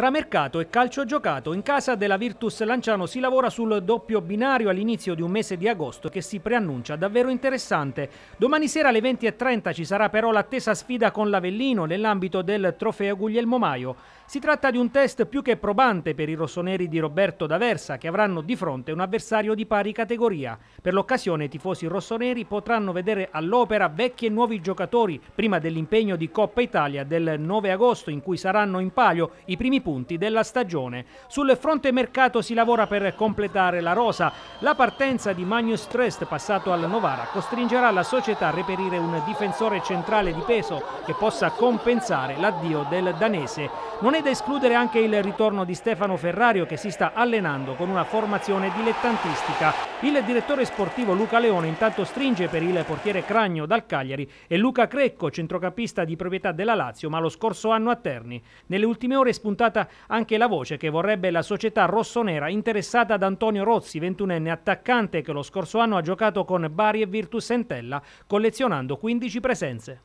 Tra mercato e calcio giocato, in casa della Virtus Lanciano si lavora sul doppio binario all'inizio di un mese di agosto che si preannuncia davvero interessante. Domani sera alle 20.30 ci sarà però l'attesa sfida con l'Avellino nell'ambito del trofeo Guglielmo Maio. Si tratta di un test più che probante per i rossoneri di Roberto D'Aversa che avranno di fronte un avversario di pari categoria. Per l'occasione i tifosi rossoneri potranno vedere all'opera vecchi e nuovi giocatori prima dell'impegno di Coppa Italia del 9 agosto in cui saranno in palio i primi punti punti della stagione. Sul fronte mercato si lavora per completare la rosa. La partenza di Magnus Trest, passato al Novara, costringerà la società a reperire un difensore centrale di peso che possa compensare l'addio del danese. Non è da escludere anche il ritorno di Stefano Ferrario che si sta allenando con una formazione dilettantistica. Il direttore sportivo Luca Leone intanto stringe per il portiere Cragno dal Cagliari e Luca Crecco, centrocampista di proprietà della Lazio, ma lo scorso anno a Terni. Nelle ultime ore è spuntato stata anche la voce che vorrebbe la società rossonera interessata ad Antonio Rozzi, 21enne attaccante che lo scorso anno ha giocato con Bari e Virtus Entella, collezionando 15 presenze.